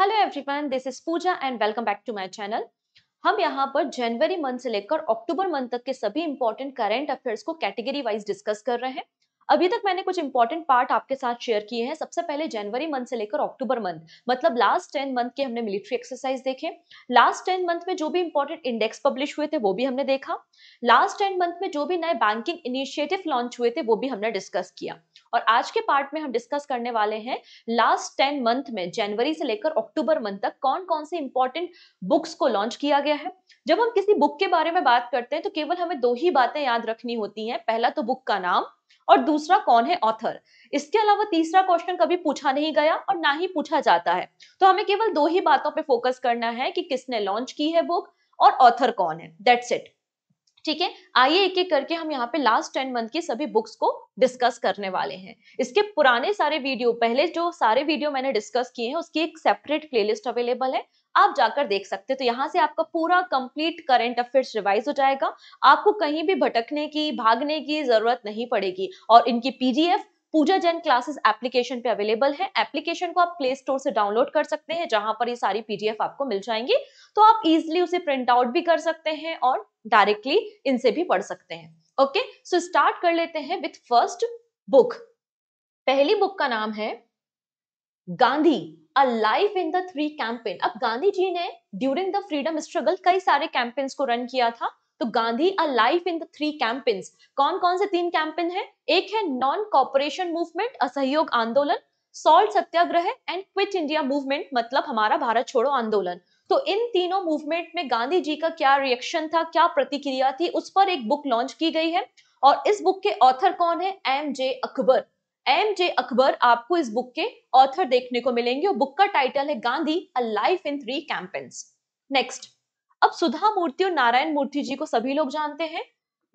Hello everyone this is Pooja and welcome back to my channel हम यहाँ पर जनवरी month से लेकर अक्टूबर मंथ तक के सभी इंपॉर्टेंट करेंट अफेयर्स को कैटेगरी वाइज डिस्कस कर रहे हैं अभी तक मैंने कुछ इंपॉर्टेंट पार्ट आपके साथ शेयर किए हैं सबसे पहले जनवरी मंथ से लेकर अक्टूबर मंथ मतलब लास्ट टेन मंथ के हमने मिलिट्री एक्सरसाइज देखे लास्ट टेन मंथ में जो भी इंपॉर्टेंट इंडेक्स पब्लिश हुए थे वो भी हमने देखा लास्ट टेन मंथ में जो भी नए बैंकिंग इनिशिएटिव लॉन्च हुए थे वो भी हमने डिस्कस किया और आज के पार्ट में हम डिस्कस करने वाले हैं लास्ट टेन मंथ में जनवरी से लेकर अक्टूबर मंथ तक कौन कौन से इंपॉर्टेंट बुक्स को लॉन्च किया गया है जब हम किसी बुक के बारे में बात करते हैं तो केवल हमें दो ही बातें याद रखनी होती हैं पहला तो बुक का नाम और दूसरा कौन है ऑथर इसके अलावा तीसरा क्वेश्चन कभी पूछा नहीं गया और ना ही पूछा जाता है तो हमें केवल दो ही बातों पे फोकस करना है कि किसने लॉन्च की है बुक और ऑथर कौन है दैट्स इट ठीक है आइए एक एक करके हम यहाँ पे लास्ट टेन मंथ की सभी बुक्स को डिस्कस करने वाले हैं इसके पुराने सारे वीडियो पहले जो सारे वीडियो मैंने डिस्कस किए हैं उसकी एक सेपरेट प्लेलिस्ट अवेलेबल है आप जाकर देख सकते हैं तो यहाँ से आपका पूरा कंप्लीट करंट अफेयर्स रिवाइज हो जाएगा आपको कहीं भी भटकने की भागने की जरूरत नहीं पड़ेगी और इनकी PDF Pooja Jain classes application पे अवेलेबल है एप्लीकेशन को आप प्ले स्टोर से डाउनलोड कर सकते हैं जहां पर ये सारी पीडीएफ आपको मिल जाएंगी तो आप इजिली उसे प्रिंट आउट भी कर सकते हैं और डायरेक्टली इनसे भी पढ़ सकते हैं ओके सो स्टार्ट कर लेते हैं विथ फर्स्ट बुक पहली बुक का नाम है Gandhi a life in the three campaign अब गांधी जी ने ड्यूरिंग द फ्रीडम स्ट्रगल कई सारे कैंपेन्स को रन किया था तो Gandhi a life in the three campaigns कौन कौन से तीन कैंपेन है एक है नॉन कॉपरेशन मूवमेंट असहयोग आंदोलन salt Satyagraha and quit India movement मतलब हमारा भारत छोड़ो आंदोलन तो इन तीनों मूवमेंट में गांधी जी का क्या रिएक्शन था क्या प्रतिक्रिया थी उस पर एक बुक लॉन्च की गई है और इस बुक के ऑथर कौन है M J Akbar M J Akbar आपको इस बुक के ऑथर देखने को मिलेंगे और बुक का टाइटल है Gandhi a life in three campaigns next अब सुधा मूर्ति और नारायण मूर्ति जी को सभी लोग जानते हैं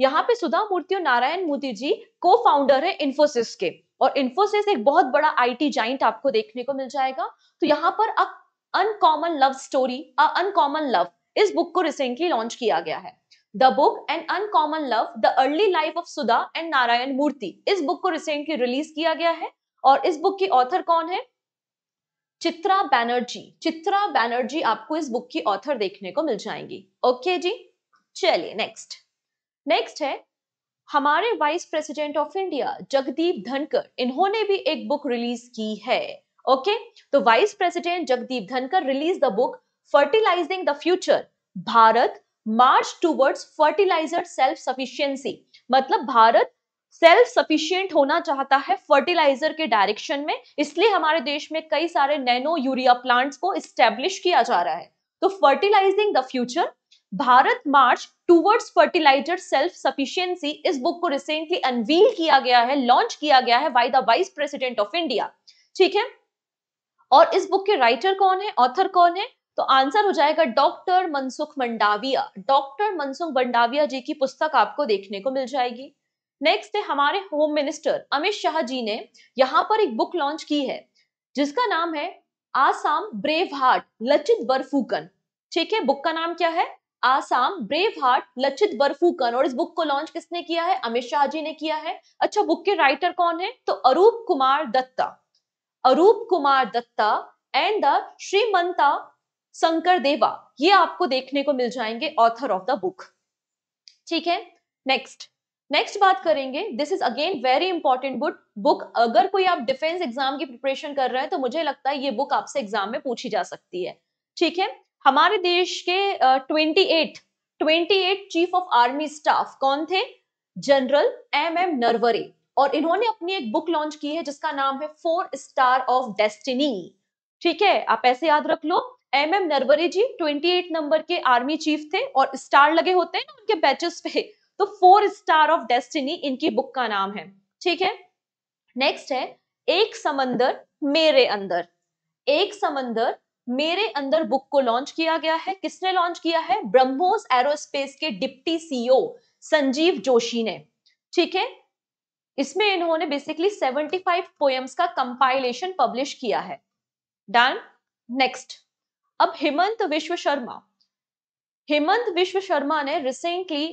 यहाँ पे सुधा मूर्ति और नारायण मूर्ति जी को फाउंडर है इन्फोसिस के और इन्फोसिस एक बहुत बड़ा आईटी जाइंट आपको देखने को मिल जाएगा तो यहाँ पर अब uncommon love story a uncommon love इस बुक को रिसेंटली लॉन्च किया गया है the book and uncommon love the early life of Sudha and Narayan Murthy इस बुक को रिसेंटली रिलीज किया गया है और इस बुक की ऑथर कौन है चित्रा बैनर्जी चित्रा बैनर्जी आपको इस बुक की ऑथर देखने को मिल जाएंगी ओके जी चलिए नेक्स्ट नेक्स्ट है हमारे vice president of India Jagdeep Dhankhar इन्होंने भी एक बुक रिलीज की है ओके okay? तो vice president Jagdeep Dhankhar release the book fertilizing the future Bharat march towards fertilizer self sufficiency मतलब भारत सेल्फ सफिशियंट होना चाहता है फर्टिलाइजर के डायरेक्शन में इसलिए हमारे देश में कई सारे नैनो यूरिया प्लांट्स को स्टेब्लिश किया जा रहा है तो fertilizing the future Bharat march towards fertilizer self sufficiency इस बुक को रिसेंटली अनवील किया गया है लॉन्च किया गया है by the vice president of India ठीक है और इस बुक के राइटर कौन है ऑथर कौन है तो आंसर हो जाएगा डॉक्टर मनसुख मंडाविया डॉक्टर मनसुख मंडाविया जी की पुस्तक आपको देखने को मिल जाएगी नेक्स्ट है हमारे होम मिनिस्टर अमित शाह जी ने यहाँ पर एक बुक लॉन्च की है जिसका नाम है आसाम ब्रेव हार्ट लचित बरफूकन ठीक है बुक का नाम क्या है आसाम ब्रेव हार्ट लचित बरफूकन और इस बुक को लॉन्च किसने किया है अमित शाह जी ने किया है अच्छा बुक के राइटर कौन है तो अरूप कुमार दत्ता अरूप कुमार दत्ता एंड द श्रीमंता शंकर देवा ये आपको देखने को मिल जाएंगे ऑथर ऑफ द बुक ठीक है नेक्स्ट नेक्स्ट बात करेंगे this is again very important book book अगर कोई आप डिफेंस एग्जाम की प्रिपरेशन कर रहे हैं तो मुझे लगता है ये बुक आपसे एग्जाम में पूछी जा सकती है ठीक है हमारे देश के twenty eight twenty eight chief of army staff कौन थे जनरल एम एम नरवरे और इन्होंने अपनी एक बुक लॉन्च की है जिसका नाम है फोर स्टार ऑफ डेस्टिनी ठीक है आप ऐसे याद रख लो M M Naravane ji twenty eight number के आर्मी चीफ थे और स्टार लगे होते हैं ना उनके बैचेस पे तो फोर स्टार ऑफ डेस्टिनी इनकी बुक का नाम है ठीक है नेक्स्ट है एक समंदर मेरे अंदर एक समंदर मेरे अंदर बुक को लॉन्च किया गया है किसने लॉन्च किया है ब्रह्मोस एरोस्पेस के deputy CEO e Sanjeev Joshi ने ठीक है इसमें इन्होंने बेसिकली 75 पोएम्स का कंपाइलेशन पब्लिश किया है डन नेक्स्ट अब हेमंत विश्व शर्मा हेमंत विश्व शर्मा ने रिसेंटली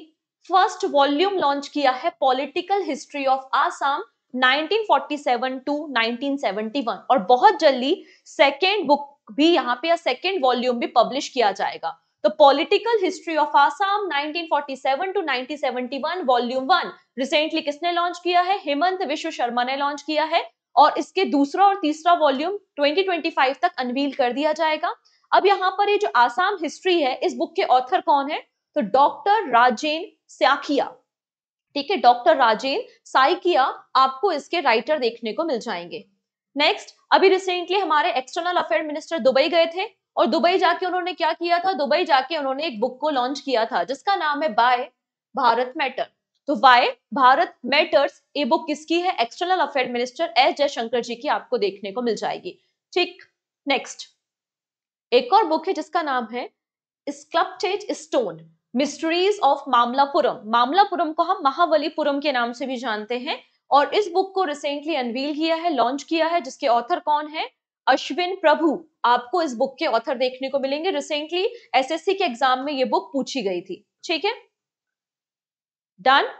फर्स्ट वॉल्यूम लॉन्च किया है political history of Assam 1947 to 1971 और बहुत जल्दी सेकेंड बुक भी यहाँ पे या सेकेंड वॉल्यूम भी पब्लिश किया जाएगा तो political history of Assam 1947 to 1971 volume one recently किसने लॉन्च किया है हेमंत विश्व शर्मा ने लॉन्च किया है और इसके दूसरा और तीसरा वॉल्यूम 2025 तक अनवील कर दिया जाएगा अब यहाँ पर ये जो आसाम हिस्ट्री है इस बुक के ऑथर कौन है तो डॉक्टर राजेन साखिया ठीक है डॉक्टर राजेन साइकिया आपको इसके राइटर देखने को मिल जाएंगे नेक्स्ट अभी रिसेंटली हमारे एक्सटर्नल अफेयर मिनिस्टर दुबई गए थे और दुबई जाके उन्होंने क्या किया था दुबई जाके उन्होंने एक बुक को लॉन्च किया था जिसका नाम है बाय भारत मैटर तो वाई भारत मैटर्स ये बुक किसकी है external affair minister S Jaishankar ji की आपको देखने को मिल जाएगी ठीक नेक्स्ट एक और बुक है जिसका नाम है sculpted stone mysteries of Mamallapuram Mamallapuram को हम महावलीपुरम के नाम से भी जानते हैं और इस बुक को रिसेंटली अनवील किया है लॉन्च किया है जिसके ऑथर कौन है अश्विन प्रभु आपको इस बुक के ऑथर देखने को मिलेंगे रिसेंटली एसएससी के एग्जाम में ये बुक पूछी गई थी ठीक है डन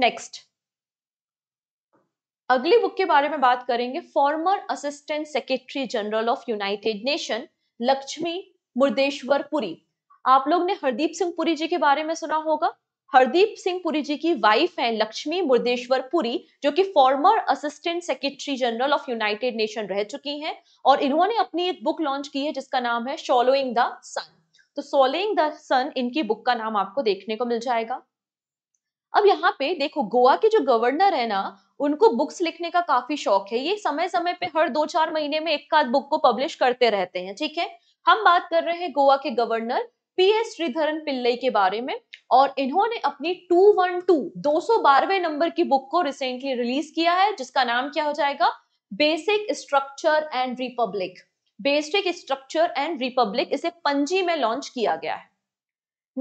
नेक्स्ट अगली बुक के बारे में बात करेंगे former assistant secretary general of United Nation Lakshmi Murdeshwar Puri आप लोग ने हरदीप सिंह पुरी जी के बारे में सुना होगा हरदीप सिंह पुरी जी की वाइफ हैं लक्ष्मी मुर्देश्वर पुरी जो कि former assistant secretary general of United Nation रह चुकी हैं और इन्होंने अपनी एक बुक लॉन्च की है जिसका नाम है सोलोइंग द सन तो सोलोइंग द सन इनकी बुक का नाम आपको देखने को मिल जाएगा अब यहाँ पे देखो गोवा के जो गवर्नर है ना उनको बुक्स लिखने का काफी शौक है ये समय समय पे हर दो चार महीने में एक आध बुक को पब्लिश करते रहते हैं ठीक है हम बात कर रहे हैं गोवा के governor P S Sreedharan Pillai के बारे में और इन्होंने अपनी 212 212वें नंबर की बुक को रिसेंटली रिलीज किया है जिसका नाम क्या हो जाएगा basic structure and republic basic structure and republic इसे पंजी में लॉन्च किया गया है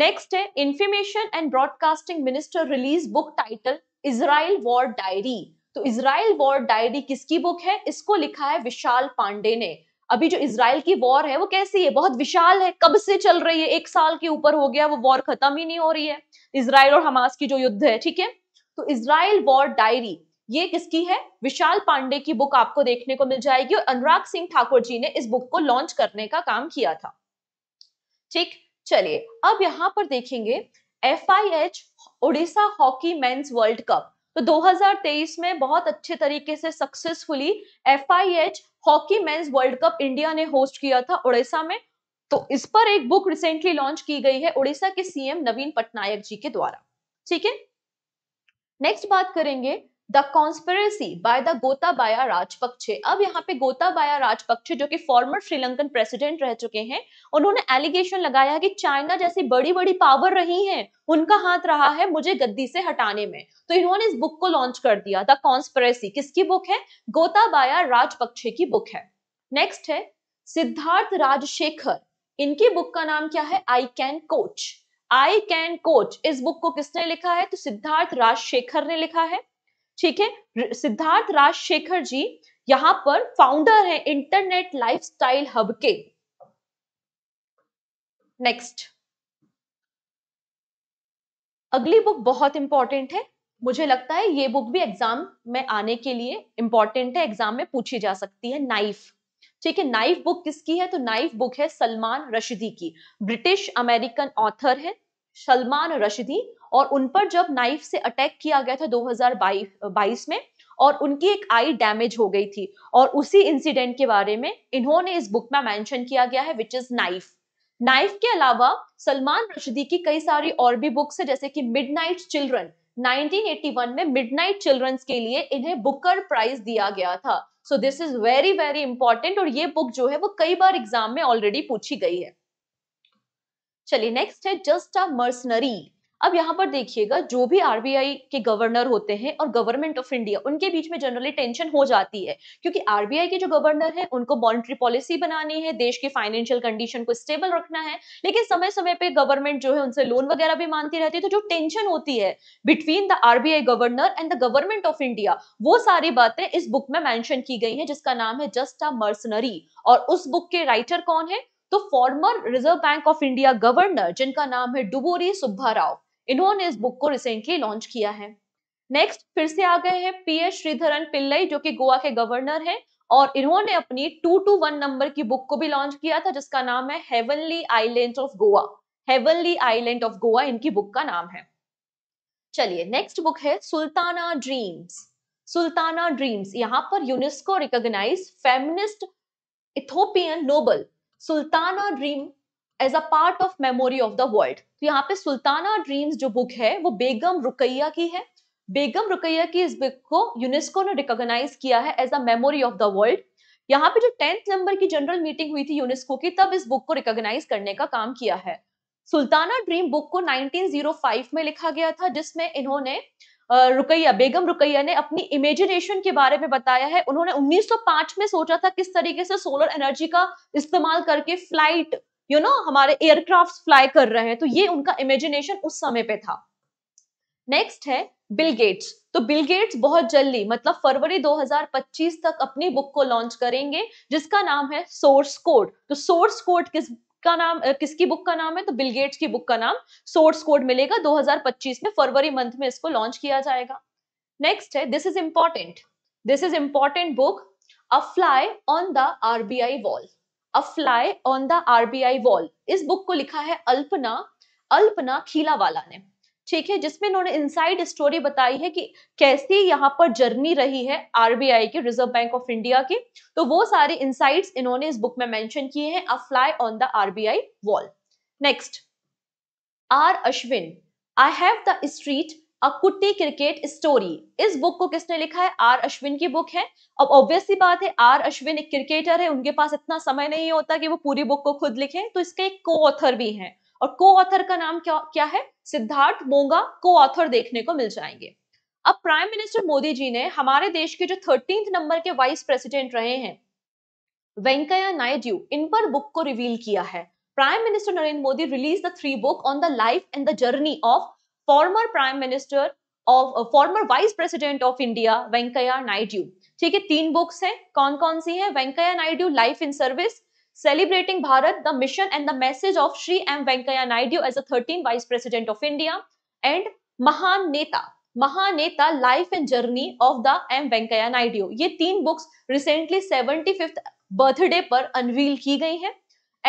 नेक्स्ट है information and broadcasting minister release book title Israel war diary तो इसराइल वॉर डायरी किसकी बुक है इसको लिखा है विशाल पांडे ने अभी जो इसराइल की वॉर है वो कैसी है बहुत विशाल है कब से चल रही है एक साल के ऊपर हो गया वो वॉर खत्म ही नहीं हो रही है इसराइल और हमास की जो युद्ध है ठीक है तो इसराइल वॉर डायरी ये किसकी है विशाल पांडे की बुक आपको देखने को मिल जाएगी और अनुराग सिंह ठाकुर जी ने इस बुक को लॉन्च करने का काम किया था ठीक चलिए अब यहां पर देखेंगे F I H Odisha hockey men's world cup तो 2023 में बहुत अच्छे तरीके से successfully F hockey men's world cup India ने होस्ट किया था उड़ीसा में तो इस पर एक बुक रिसेंटली लॉन्च की गई है उड़ीसा के सीएम नवीन पटनायक जी के द्वारा ठीक है नेक्स्ट बात करेंगे the conspiracy by the Gotabaya Rajapaksa अब यहाँ पे गोताबाया राजपक्षे जो कि फॉर्मर श्रीलंकन प्रेसिडेंट रह चुके हैं उन्होंने एलिगेशन लगाया कि चाइना जैसी बड़ी बड़ी पावर रही है उनका हाथ रहा है मुझे गद्दी से हटाने में तो इन्होंने इस बुक को लॉन्च कर दिया द कॉन्स्परेसी किसकी बुक है गोताबाया राजपक्षे की बुक है नेक्स्ट है सिद्धार्थ राजशेखर इनकी बुक का नाम क्या है I can coach I can coach इस बुक को किसने लिखा है तो सिद्धार्थ राजशेखर ने लिखा है ठीक है सिद्धार्थ राजशेखर जी यहां पर फाउंडर है इंटरनेट लाइफस्टाइल हब के नेक्स्ट अगली बुक बहुत इंपॉर्टेंट है मुझे लगता है ये बुक भी एग्जाम में आने के लिए इंपॉर्टेंट है एग्जाम में पूछी जा सकती है नाइफ ठीक है नाइफ बुक किसकी है तो नाइफ बुक है सलमान रशिदी की ब्रिटिश अमेरिकन ऑथर है सलमान रशिदी और उन पर जब नाइफ से अटैक किया गया था 2022 में और उनकी एक आई डैमेज हो गई थी और उसी इंसिडेंट के बारे में इन्होंने इस बुक में मेंशन किया गया है विच इज नाइफ नाइफ के अलावा सलमान रशदी की कई सारी और भी बुक्स है जैसे कि मिड चिल्ड्रन 1981 में मिडनाइट चिल्ड्रंस के लिए इन्हें बुकर प्राइज दिया गया था so this is very very important और ये बुक जो है वो कई बार एग्जाम में ऑलरेडी पूछी गई है चलिए नेक्स्ट है जस्ट अ मर्सनरी अब यहाँ पर देखिएगा जो भी आरबीआई के गवर्नर होते हैं और गवर्नमेंट ऑफ इंडिया उनके बीच में जनरली टेंशन हो जाती है क्योंकि आरबीआई के जो गवर्नर है उनको मॉनिटरी पॉलिसी बनानी है देश की फाइनेंशियल कंडीशन को स्टेबल रखना है लेकिन समय समय पर गवर्नमेंट जो है उनसे लोन वगैरह भी मांगती रहती है तो जो टेंशन होती है between the RBI governor and the government of India वो सारी बातें इस बुक में मैंशन की गई है जिसका नाम है जस्ट अ मर्सनरी और उस बुक के राइटर कौन है तो former reserve bank of India governor जिनका नाम है डुबोरी सुब्बा राव इन्होंने इस बुक को रिसेंटली लॉन्च किया है नेक्स्ट फिर से आ गए हैं पी एस श्रीधरन पिल्लई जो कि गोवा के गवर्नर हैं और इन्होंने अपनी टू टू वन नंबर की बुक को भी लॉन्च किया था जिसका नाम है heavenly island of Goa heavenly island of Goa इनकी बुक का नाम है चलिए नेक्स्ट बुक है सुल्ताना ड्रीम्स सुल्ताना ड्रीम्स यहाँ पर UNESCO recognize feminist utopian novel Sultana dream as a part of memory of the world तो यहाँ पे सुल्ताना ड्रीम्स जो बुक है वो बेगम रुकैया की है बेगम रुकैया की इस बुक को यूनेस्को ने रिकॉग्नाइज किया है as a memory of the world यहाँ पे जो टेंथ नंबर की जनरल मीटिंग हुई थी यूनेस्को की तब इस बुक को रिकॉग्नाइज करने का काम किया है सुल्ताना ड्रीम बुक को 1905 में लिखा गया था जिसमें इन्होंने रुकैया बेगम रुकैया ने अपनी इमेजिनेशन के बारे में बताया है उन्होंने 1905 में सोचा था किस तरीके से सोलर एनर्जी का इस्तेमाल करके फ्लाइट यू नो हमारे एयरक्राफ्ट फ्लाई कर रहे हैं तो ये उनका इमेजिनेशन उस समय पे था नेक्स्ट है बिल गेट्स तो बिल गेट्स बहुत जल्दी मतलब फरवरी 2025 तक अपनी बुक को लॉन्च करेंगे जिसका नाम है सोर्स कोड तो सोर्स कोड किस का नाम किसकी बुक का नाम है तो बिल गेट्स की बुक का नाम सोर्स कोड मिलेगा 2025 में फरवरी मंथ में इसको लॉन्च किया जाएगा नेक्स्ट है this is important this is important book a fly on the RBI wall a fly on the RBI wall इस बुक को लिखा है अल्पना अल्पना खीलावाला ने ठीक है जिसमें इन्होंने इनसाइड स्टोरी बताई है कि कैसी यहाँ पर जर्नी रही है आरबीआई की रिजर्व बैंक ऑफ इंडिया की तो वो सारे इनसाइट्स इन्होंने इस बुक में मेंशन किए हैं a fly on the RBI wall next R Ashwin I have the street a Kutti cricket story इस बुक को किसने लिखा है आर अश्विन की बुक है अब ऑब्वियसली बात है आर अश्विन एक क्रिकेटर है उनके पास इतना समय नहीं होता कि वो पूरी बुक को खुद लिखें तो इसके एक को ऑथर भी हैं और को ऑथर का नाम क्या क्या है सिद्धार्थ मोंगा को ऑथर देखने को मिल जाएंगे अब प्राइम मिनिस्टर मोदी जी ने हमारे देश के जो थर्टींथ नंबर के वाइस प्रेसिडेंट रहे हैं वेंकैया नायडू इन पर बुक को रिवील किया है prime minister Narendra Modi release the three book on the life and the journey of former prime minister of former vice president of India Venkaiah Naidu ठीक है तीन बुक्स हैं कौन कौन सी हैं वेंकैया नायडू life in service celebrating Bharat, the mission and the message of Sri M. Venkaya Naidu as the 13th Vice President of India, and Mahan Neta, Mahaneta life and journey of the M Venkaiah Naidu ये तीन books recently seventy fifth birthday पर unveil की गई हैं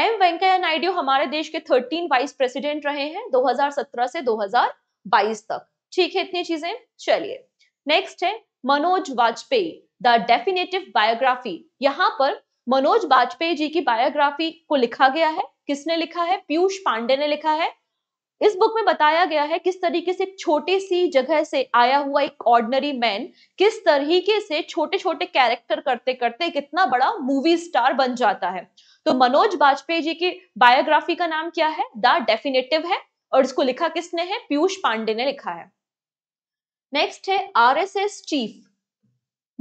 M Venkaiah Naidu हमारे देश के 13 vice president रहे हैं 2017 से 2022 तक ठीक है इतनी चीजें चलिए नेक्स्ट है Manoj Vajpayee the definitive biography यहाँ पर मनोज बाजपेयी जी की बायोग्राफी को लिखा गया है किसने लिखा है पीयूष पांडे ने लिखा है इस बुक में बताया गया है किस तरीके से छोटी सी जगह से आया हुआ एक ऑर्डनरी मैन किस तरीके से छोटे छोटे कैरेक्टर करते करते कितना बड़ा मूवी स्टार बन जाता है तो मनोज बाजपेयी जी की बायोग्राफी का नाम क्या है द डेफिनेटिव है और इसको लिखा किसने है पीयूष पांडे ने लिखा है नेक्स्ट है RSS chief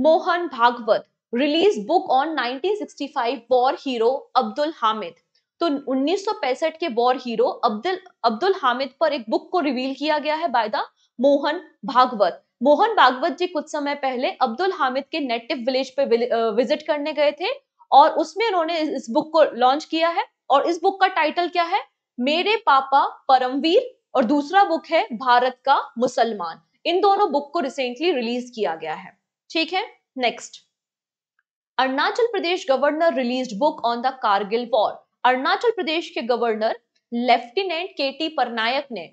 Mohan Bhagwat release book on 1965 war hero Abdul Hamid तो 1965 के वॉर हीरो अब्दुल अब्दुल हामिद पर एक बुक को रिवील किया गया है बाय द मोहन भागवत मोहन भागवत जी कुछ समय पहले अब्दुल हामिद के नेटिव विलेज पे विजिट करने गए थे और उसमें उन्होंने इस बुक को लॉन्च किया है और इस बुक का टाइटल क्या है मेरे पापा परमवीर और दूसरा बुक है भारत का मुसलमान इन दोनों बुक को रिसेंटली रिलीज किया गया है ठीक है next Arunachal Pradesh governor release book on the Kargil war Arunachal Pradesh के governor lieutenant K T Parnaik ने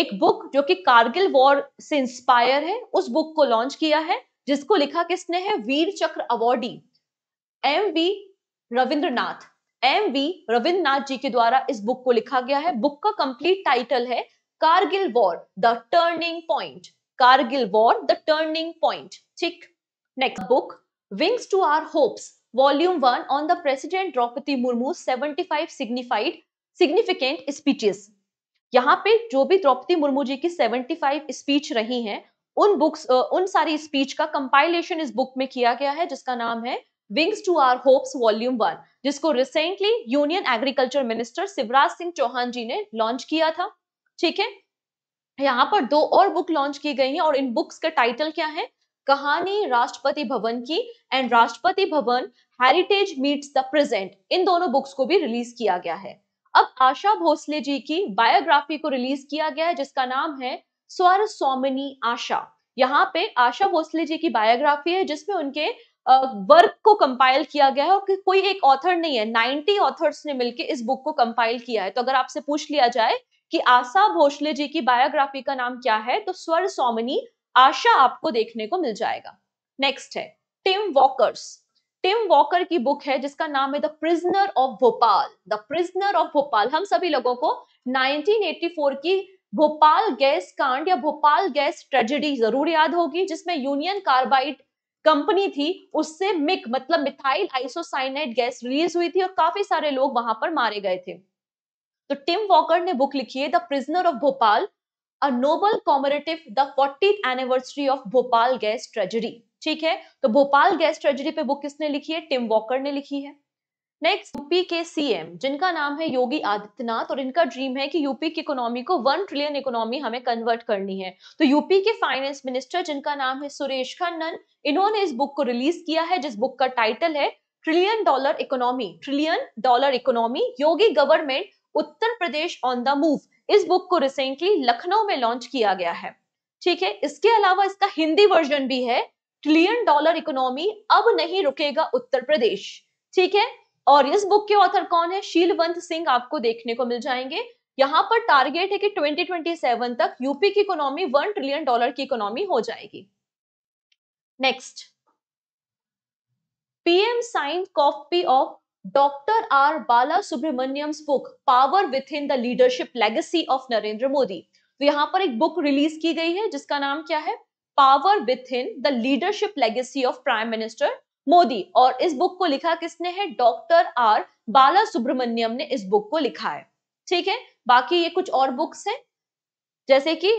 एक बुक जो कि कारगिल वॉर से इंस्पायर है उस बुक को लॉन्च किया है जिसको लिखा किसने है Vir Chakra awardee M V Ravindranath M V Ravindranath ji के द्वारा इस बुक को लिखा गया है बुक का कंप्लीट टाइटल है Kargil war the turning point Kargil war the turning point ठीक next book Wings to Our Hopes, Volume 1 on the President Draupadi Murmu's 75 signified significant speeches. यहाँ पे जो भी द्रौपदी मुर्मू जी की 75 स्पीच रही हैं उन बुक्स उन सारी स्पीच का कंपाइलेशन इस बुक में किया गया है जिसका नाम है wings to our hopes volume one जिसको recently union agriculture minister Shivraj Singh Chouhan ji ने लॉन्च किया था ठीक है यहाँ पर दो और बुक लॉन्च की गई हैं और इन बुक्स का टाइटल क्या है कहानी राष्ट्रपति भवन की and Rashtrapati Bhavan heritage meets the present इन दोनों बुक्स को भी रिलीज किया गया है अब आशा भोसले जी की बायोग्राफी को रिलीज किया गया है जिसका नाम है स्वर स्वामिनी आशा यहाँ पे आशा भोसले जी की बायोग्राफी है जिसमें उनके वर्क को कंपाइल किया गया है और कोई एक ऑथर नहीं है नाइनटी ऑथर्स ने मिलकर इस बुक को कंपाइल किया है तो अगर आपसे पूछ लिया जाए कि आशा भोसले जी की बायोग्राफी का नाम क्या है तो स्वर सोमनी आशा आपको देखने को मिल जाएगा नेक्स्ट है टिम वॉकर्स टिम वॉकर की बुक है जिसका नाम है the prisoner of Bhopal the prisoner of Bhopal हम सभी लोगों को 1984 की भोपाल गैस कांड या भोपाल गैस ट्रेजेडी जरूर याद होगी जिसमें यूनियन कार्बाइड कंपनी थी उससे मिक मतलब मिथाइल आइसोसाइनाइड गैस रिलीज हुई थी और काफी सारे लोग वहां पर मारे गए थे तो टिम वॉकर ने बुक लिखी है the prisoner of Bhopal a novel commemorative the 40th anniversary of Bhopal gas tragedy ठीक है तो भोपाल गैस ट्रेजरी पे बुक किसने लिखी है टिम वॉकर ने लिखी है नेक्स्ट यूपी के सीएम जिनका नाम है योगी आदित्यनाथ और इनका ड्रीम है कि यूपी की इकोनॉमी को वन ट्रिलियन इकोनॉमी हमें कन्वर्ट करनी है तो यूपी के फाइनेंस मिनिस्टर जिनका नाम है सुरेश खन्नन इन्होंने इस बुक को रिलीज किया है जिस बुक का टाइटल है trillion dollar economy trillion dollar economy Yogi government Uttar Pradesh on the move इस बुक को रिसेंटली लखनऊ में लॉन्च किया गया है ठीक है इसके अलावा इसका हिंदी वर्जन भी है ट्रिलियन डॉलर इकोनॉमी अब नहीं रुकेगा उत्तर प्रदेश ठीक है और इस बुक के ऑथर कौन है शीलवंत सिंह आपको देखने को मिल जाएंगे यहाँ पर टारगेट है कि 2027 तक यूपी की इकोनॉमी वन ट्रिलियन डॉलर की इकोनॉमी हो जाएगी next PM sign copy of doctor Bala Subramanyam book power within the leadership legacy of Narendra Modi तो यहाँ पर एक बुक रिलीज की गई है जिसका नाम क्या है power within the leadership legacy of prime minister Modi और इस बुक को लिखा किसने है डॉक्टर आर बाला सुब्रमण्यम ने इस बुक को लिखा है ठीक है बाकी ये कुछ और बुक्स हैं जैसे कि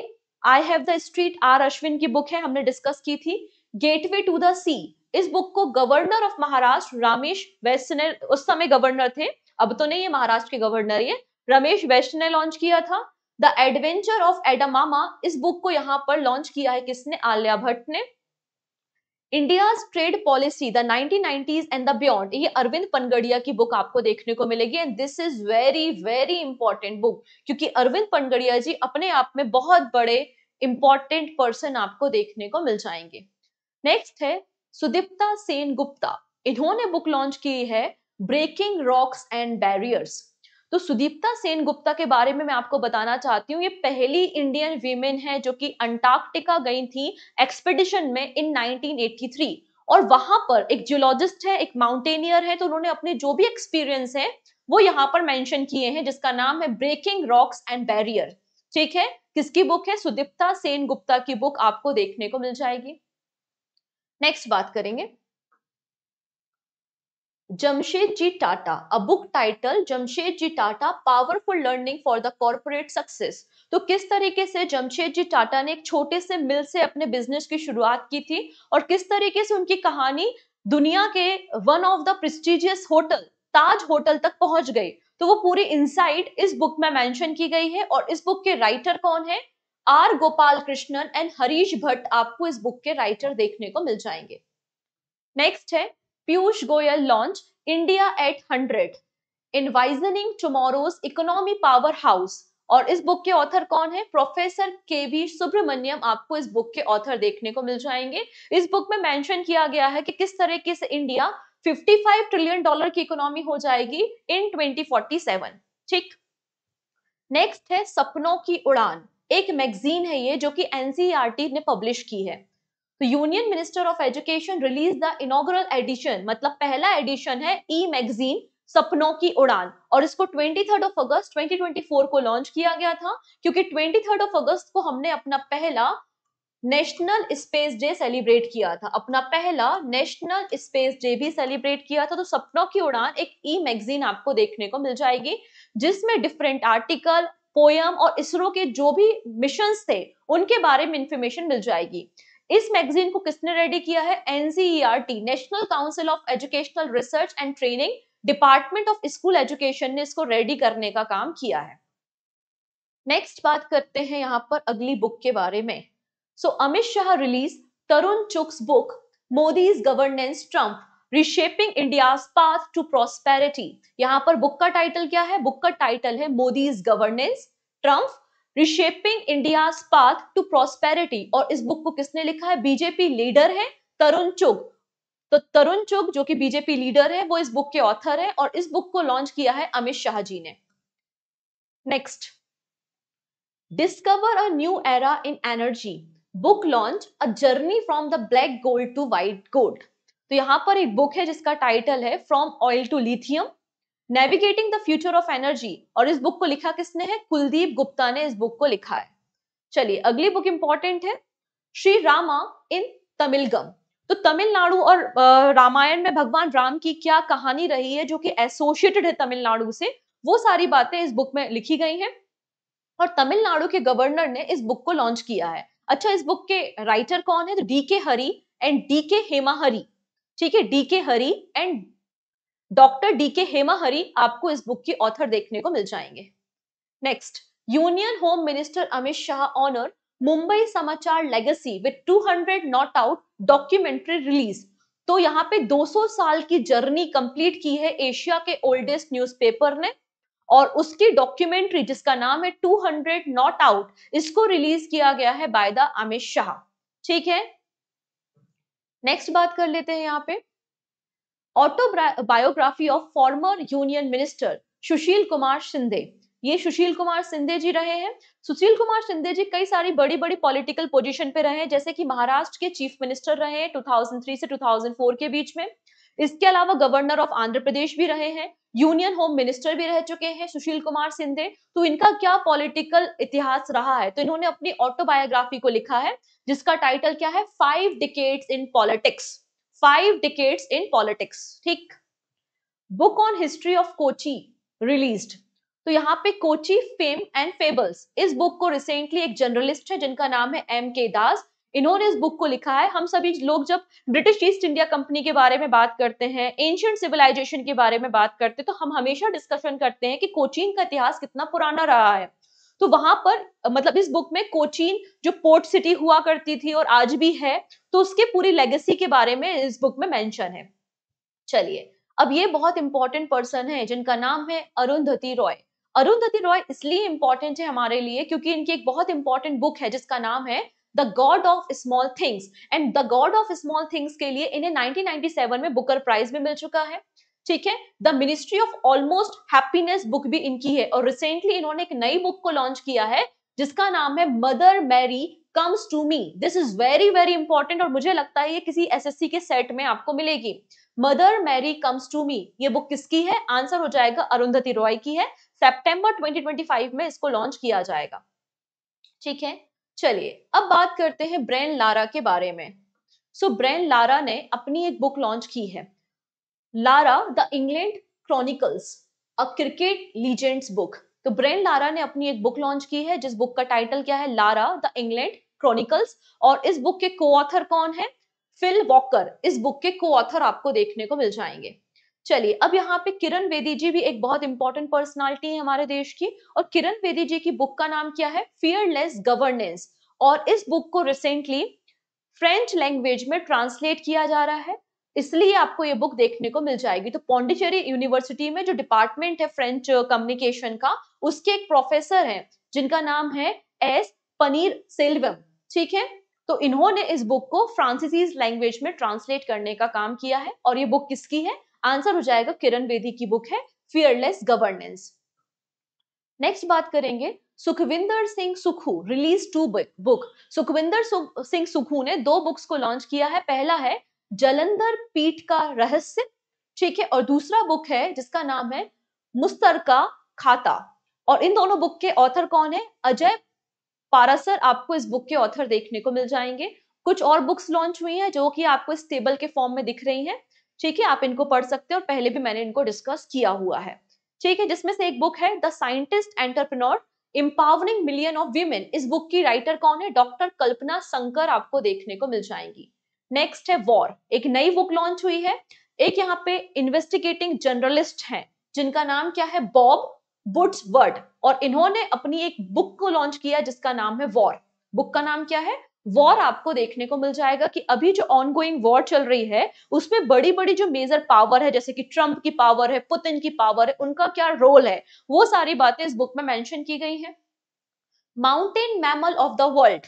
I have the street R Ashwin की बुक है हमने डिस्कस की थी गेटवे टू द सी इस बुक को गवर्नर ऑफ महाराष्ट्र रामेश वैश्य उस समय गवर्नर थे अब तो नहीं ये महाराष्ट्र के गवर्नर ये रमेश वैश्य ने लॉन्च किया था द एडवेंचर ऑफ एडामामा इस बुक को यहाँ पर लॉन्च किया है किसने आलिया भट्ट ने India trade policy the and the beyond ये अरविंद पनगड़िया की बुक आपको देखने को मिलेगी and this is very very important book क्योंकि अरविंद पनगड़िया जी अपने आप में बहुत बड़े इंपॉर्टेंट पर्सन आपको देखने को मिल जाएंगे नेक्स्ट है सुदीप्ता सेन गुप्ता इन्होंने बुक लॉन्च की है ब्रेकिंग रॉक्स एंड बैरियर्स तो सुदीप्ता सेन गुप्ता के बारे में मैं आपको बताना चाहती हूँ ये पहली इंडियन वीमेन है जो कि अंटार्कटिका गई थी एक्सपेडिशन में इन 1983 और वहां पर एक जियोलॉजिस्ट है एक माउंटेनियर है तो उन्होंने अपने जो भी एक्सपीरियंस है वो यहाँ पर मेंशन किए हैं जिसका नाम है ब्रेकिंग रॉक्स एंड बैरियर ठीक है किसकी बुक है सुदीप्ता सेन गुप्ता की बुक आपको देखने को मिल जाएगी नेक्स्ट बात करेंगे Jamshed ji Tata a book title Jamshed ji Tata powerful learning for the corporate success तो किस तरीके से जमशेद जी टाटा ने एक छोटे से मिल से अपने बिजनेस की शुरुआत की थी और किस तरीके से उनकी कहानी दुनिया के one of the prestigious hotel Taj hotel तक पहुंच गई तो वो पूरी इनसाइट इस बुक में मेंशन की गई है और इस बुक के राइटर कौन है आर गोपाल कृष्णन एंड हरीश भट्ट आपको इस बुक के राइटर देखने को मिल जाएंगे नेक्स्ट है Piyush Goyal launch India at hundred envisioning tomorrow's economy powerhouse और इस बुक के ऑथर कौन है प्रोफेसर के वी सुब्रमण्यम आपको इस बुक के ऑथर देखने को मिल जाएंगे इस बुक में मेंशन किया गया है कि किस तरीके से इंडिया 55 ट्रिलियन डॉलर की इकोनॉमी हो जाएगी इन 2047 ठीक नेक्स्ट है सपनों की उड़ान एक मैगजीन है ये जो कि एनसीईआरटी e ने पब्लिश की है तो union minister of education release the inaugural edition मतलब पहला एडिशन है ई मैगजीन सपनों की उड़ान और इसको थर्ड ऑफ अगस्त 2024 को लॉन्च किया गया था क्योंकि 23 ऑफ अगस्त को हमने अपना पहला नेशनल स्पेस डे सेलिब्रेट किया था अपना पहला नेशनल स्पेस डे भी सेलिब्रेट किया था तो सपनों की उड़ान एक ई मैगजीन आपको देखने को मिल जाएगी जिसमें डिफरेंट आर्टिकल पोयम और इसरो के जो भी मिशन थे उनके बारे में इंफॉर्मेशन मिल जाएगी इस मैगजीन को किसने रेडी किया है NCERT national council of educational research and training department of school education ने इसको रेडी करने का काम किया है नेक्स्ट बात करते हैं यहाँ पर अगली बुक के बारे में so so, Amit Shah release Tarun चुक्स book Modi's governance triumph reshaping India path to prosperity यहां पर बुक का टाइटल क्या है बुक का टाइटल है Modi governance triumph reshaping India path to prosperity और इस बुक को किसने लिखा है बीजेपी लीडर है तरुण चुग तो तरुण चुग जो कि बीजेपी लीडर है वो इस बुक के ऑथर है और इस बुक को लॉन्च किया है अमित शाह जी ने next discover a new era in energy book launch a journey from the black gold to white gold तो यहाँ पर एक बुक है जिसका टाइटल है from oil to lithium navigating the future of energy और इस बुक को लिखा किसने है कुलदीप गुप्ता ने इस बुक को लिखा है चलिए अगली बुक इंपॉर्टेंट है श्री रामा इन तमिलगम तो तमिलनाडु और रामायण में भगवान राम की क्या कहानी रही है जो कि एसोसिएटेड है तमिलनाडु से वो सारी बातें इस बुक में लिखी गई हैं और तमिलनाडु के गवर्नर ने इस बुक को लॉन्च किया है अच्छा इस बुक के राइटर कौन है तो डी के हरी एंड डी के हेमा हरी ठीक है डी के हरी एंड डॉक्टर डी के हेमा हरी आपको इस बुक की ऑथर देखने को मिल जाएंगे next union home minister Amit Shah honour Mumbai Samachar legacy with 200 not out documentary release तो यहाँ पे 200 साल की जर्नी कंप्लीट की है एशिया के ओल्डेस्ट न्यूज़पेपर ने और उसकी डॉक्यूमेंट्री जिसका नाम है 200 नॉट आउट इसको रिलीज किया गया है बाय द अमित शाह ठीक है नेक्स्ट बात कर लेते हैं यहाँ पे autobiography of former union minister Sushil Kumar Shinde ये सुशील कुमार सिंधे जी रहे हैं सुशील कुमार सिंधे जी कई सारी बड़ी बड़ी पॉलिटिकल पोजीशन पे रहे हैं जैसे कि महाराष्ट्र के चीफ मिनिस्टर रहे हैं 2003 से 2004 के बीच में इसके अलावा गवर्नर ऑफ आंध्र प्रदेश भी रहे हैं यूनियन होम मिनिस्टर भी रह चुके हैं सुशील कुमार सिंधे तो इनका क्या पॉलिटिकल इतिहास रहा है तो इन्होंने अपनी ऑटोबायोग्राफी को लिखा है जिसका टाइटल क्या है five decades in politics five decades in politics ठीक book on history of Kochi released तो यहाँ पे कोची फेम एंड फेबल्स इस बुक को रिसेंटली एक जर्नलिस्ट है जिनका नाम है एम के दास इन्होंने इस बुक को लिखा है हम सभी लोग जब ब्रिटिश ईस्ट इंडिया कंपनी के बारे में बात करते हैं एंशियंट सिविलाइजेशन के बारे में बात करते हैं तो हम हमेशा डिस्कशन करते हैं कि कोचीन का इतिहास कितना पुराना रहा है तो वहां पर मतलब इस बुक में कोचीन जो पोर्ट सिटी हुआ करती थी और आज भी है तो उसके पूरी लेगेसी के बारे में इस बुक में मेंशन है चलिए अब ये बहुत इंपॉर्टेंट पर्सन है जिनका नाम है अरुंधति रॉय अरुंधति रॉय इसलिए इंपॉर्टेंट है हमारे लिए क्योंकि इनकी एक बहुत इंपॉर्टेंट बुक है जिसका नाम है the god of small things and the god of small things के लिए इन्हें 1997 में बुकर प्राइज भी मिल चुका है ठीक है the ministry of almost happiness book भी इनकी है और रिसेंटली इन्होंने एक नई बुक को लॉन्च किया है जिसका नाम है mother Mary comes to me this is very very important और मुझे लगता है ये किसी एसएससी के सेट में आपको मिलेगी mother Mary comes to me ये बुक किसकी है आंसर हो जाएगा अरुंधति रॉय की है सेप्टेम्बर 2025 में इसको लॉन्च किया जाएगा ठीक है चलिए अब बात करते हैं ब्रेन लारा के बारे में सो so, ब्रेन लारा ने अपनी एक बुक लॉन्च की है Lara the England chronicles a cricket legends book तो ब्रेन लारा ने अपनी एक बुक लॉन्च की है जिस बुक का टाइटल क्या है लारा द इंग्लैंड क्रॉनिकल्स और इस बुक के को ऑथर कौन है फिल वॉकर इस बुक के को ऑथर आपको देखने को मिल जाएंगे चलिए अब यहाँ पे किरण बेदी जी भी एक बहुत इंपॉर्टेंट पर्सनालिटी है हमारे देश की और किरण बेदी जी की बुक का नाम क्या है फियरलेस गवर्नेंस और इस बुक को रिसेंटली फ्रेंच लैंग्वेज में ट्रांसलेट किया जा रहा है इसलिए आपको ये बुक देखने को मिल जाएगी तो पौंडीचेरी यूनिवर्सिटी में जो डिपार्टमेंट है फ्रेंच कम्युनिकेशन का उसके एक प्रोफेसर हैं जिनका नाम है एस पनीर सेल्वम ठीक है तो इन्होंने इस बुक को फ्रांसीसी लैंग्वेज में ट्रांसलेट करने का काम किया है और ये बुक किसकी है आंसर हो जाएगा किरण बेदी की बुक है फियरलेस गवर्नेंस नेक्स्ट बात करेंगे Sukhvinder Singh Sukhu release two book Sukhvinder Singh Sukhu ने दो बुक्स को लॉन्च किया है पहला है जलंधर पीठ का रहस्य ठीक है और दूसरा बुक है जिसका नाम है मुस्तर का खाता और इन दोनों बुक के ऑथर कौन है अजय पारासर आपको इस बुक के ऑथर देखने को मिल जाएंगे कुछ और बुक्स लॉन्च हुई हैं जो कि आपको इस टेबल के फॉर्म में दिख रही हैं ठीक है आप इनको पढ़ सकते हैं और पहले भी मैंने इनको डिस्कस किया हुआ है ठीक है जिसमें से एक बुक है the scientist entrepreneur empowering million of women इस बुक की राइटर कौन है डॉक्टर कल्पना शंकर आपको देखने को मिल जाएंगी नेक्स्ट है वॉर एक नई बुक लॉन्च हुई है एक यहाँ पे इन्वेस्टिगेटिंग जर्नलिस्ट हैं जिनका नाम क्या है बॉब वर्ड और इन्होंने अपनी एक बुक को लॉन्च किया जिसका नाम है वॉर बुक का नाम क्या है वॉर आपको देखने को मिल जाएगा कि अभी जो ऑनगोइंग वॉर चल रही है उसमें बड़ी बड़ी जो मेजर पावर है जैसे कि ट्रंप की पावर है पुतिन की पावर है उनका क्या रोल है वो सारी बातें इस बुक में मेंशन की गई हैं mountain mammal of the world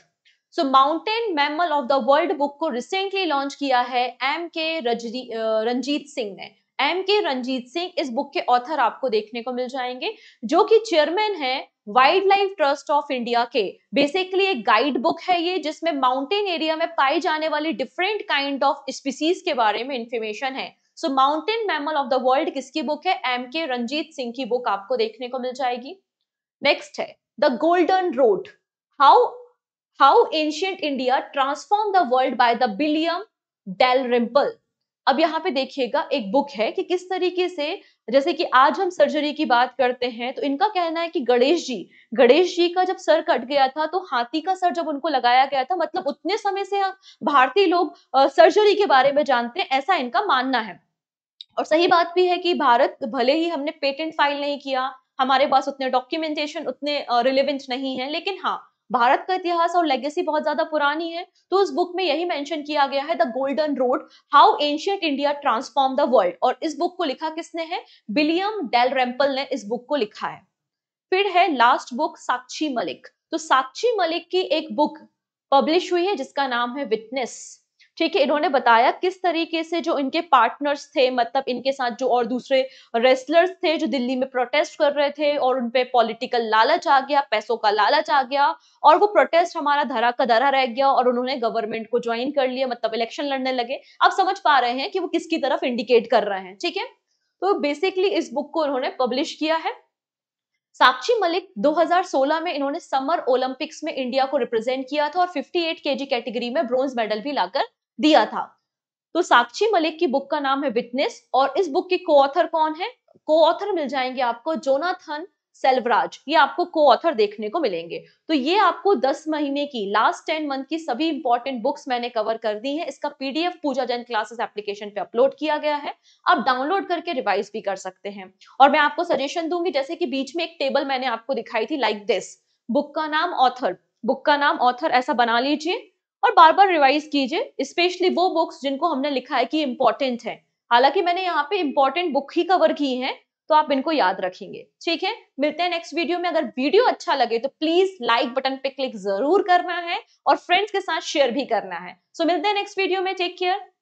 so mountain mammal of the world book को रिसेंटली लॉन्च किया है एम के रंजीत सिंह ने एम के रंजीत सिंह इस बुक के ऑथर आपको देखने को मिल जाएंगे जो कि चेयरमैन है wildlife trust of India के बेसिकली एक गाइड बुक है ये जिसमें माउंटेन एरिया में पाई जाने वाली डिफरेंट काइंड ऑफ स्पीसीज के बारे में इंफॉर्मेशन है so mountain mammal of the world किसकी बुक है एम के रंजीत सिंह की बुक आपको देखने को मिल जाएगी नेक्स्ट है the golden road how how ancient India transform the world by the William Dalrymple अब यहाँ पे देखिएगा एक बुक है कि किस तरीके से जैसे कि आज हम सर्जरी की बात करते हैं तो इनका कहना है कि गणेश जी गणेश जी का जब सर कट गया था तो हाथी का सर जब उनको लगाया गया था मतलब उतने समय से भारतीय लोग सर्जरी के बारे में जानते हैं ऐसा इनका मानना है और सही बात भी है कि भारत भले ही हमने पेटेंट फाइल नहीं किया हमारे पास उतने डॉक्यूमेंटेशन उतने रिलेवेंट नहीं है लेकिन हाँ भारत का इतिहास और लेगेसी बहुत ज्यादा पुरानी है तो उस बुक में यही मेंशन किया गया है the golden road how ancient India transform the world और इस बुक को लिखा किसने है विलियम डेल रेम्पल ने इस बुक को लिखा है फिर है लास्ट बुक साक्षी मलिक तो साक्षी मलिक की एक बुक पब्लिश हुई है जिसका नाम है विटनेस ठीक है इन्होंने बताया किस तरीके से जो इनके पार्टनर्स थे मतलब इनके साथ जो और दूसरे रेसलर्स थे जो दिल्ली में प्रोटेस्ट कर रहे थे और उनपे पॉलिटिकल लालच आ गया पैसों का लालच आ गया और वो प्रोटेस्ट हमारा धरा का धरा रह गया और उन्होंने गवर्नमेंट को ज्वाइन कर लिया मतलब इलेक्शन लड़ने लगे आप समझ पा रहे हैं कि वो किसकी तरफ इंडिकेट कर रहे हैं ठीक है तो बेसिकली इस बुक को उन्होंने पब्लिश किया है साक्षी मलिक 2016 में इन्होंने समर ओलंपिक्स में इंडिया को रिप्रेजेंट किया था और 58 केजी कैटेगरी में ब्रॉन्ज मेडल भी लाकर दिया था तो साक्षी मलिक की बुक का नाम है विटनेस और इस बुक के को ऑथर कौन है को ऑथर मिल जाएंगे आपको जोनाथन सेल्वराज ये आपको को ऑथर देखने को मिलेंगे तो ये आपको 10 महीने की लास्ट टेन मंथ की सभी इंपॉर्टेंट बुक्स मैंने कवर कर दी है इसका PDF Pooja Jain classes application पे अपलोड किया गया है आप डाउनलोड करके रिवाइज भी कर सकते हैं और मैं आपको सजेशन दूंगी जैसे कि बीच में एक टेबल मैंने आपको दिखाई थी लाइक like दिस बुक का नाम ऑथर बुक का नाम ऑथर ऐसा बना लीजिए और बार बार रिवाइज कीजिए स्पेशली वो बुक्स जिनको हमने लिखा है कि इंपॉर्टेंट है हालांकि मैंने यहाँ पे इंपॉर्टेंट बुक ही कवर की है तो आप इनको याद रखेंगे ठीक है मिलते हैं नेक्स्ट वीडियो में अगर वीडियो अच्छा लगे तो प्लीज लाइक बटन पे क्लिक जरूर करना है और फ्रेंड्स के साथ शेयर भी करना है सो so, मिलते हैं नेक्स्ट वीडियो में टेक केयर